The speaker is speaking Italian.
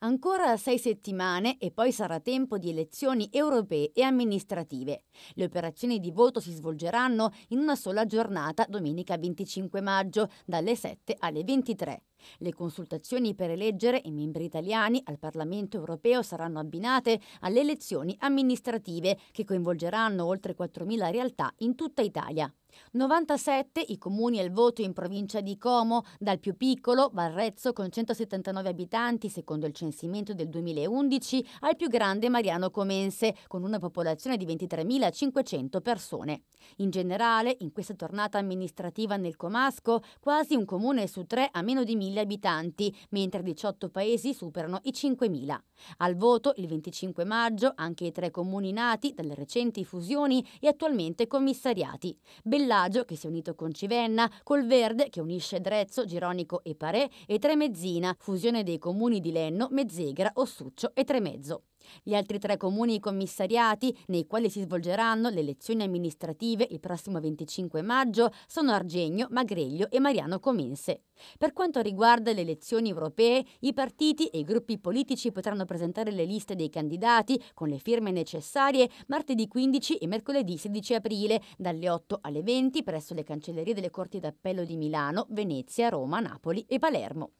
Ancora sei settimane e poi sarà tempo di elezioni europee e amministrative. Le operazioni di voto si svolgeranno in una sola giornata domenica 25 maggio dalle 7 alle 23. Le consultazioni per eleggere i membri italiani al Parlamento europeo saranno abbinate alle elezioni amministrative che coinvolgeranno oltre 4.000 realtà in tutta Italia. 97 i comuni al voto in provincia di Como, dal più piccolo, Varrezzo con 179 abitanti secondo il censimento del 2011, al più grande Mariano Comense con una popolazione di 23.500 persone. In generale, in questa tornata amministrativa nel Comasco, quasi un comune su tre ha meno di 1.000 abitanti, mentre 18 paesi superano i 5.000. Al voto, il 25 maggio, anche i tre comuni nati dalle recenti fusioni e attualmente commissariati. Ben Bellagio, che si è unito con Civenna, Colverde, che unisce Drezzo, Gironico e Parè, e Tremezzina, fusione dei comuni di Lenno, Mezzegra, Ossuccio e Tremezzo. Gli altri tre comuni commissariati, nei quali si svolgeranno le elezioni amministrative il prossimo 25 maggio, sono Argenio, Magreglio e Mariano Comense. Per quanto riguarda le elezioni europee, i partiti e i gruppi politici potranno presentare le liste dei candidati con le firme necessarie martedì 15 e mercoledì 16 aprile, dalle 8 alle 20 presso le cancellerie delle Corti d'Appello di Milano, Venezia, Roma, Napoli e Palermo.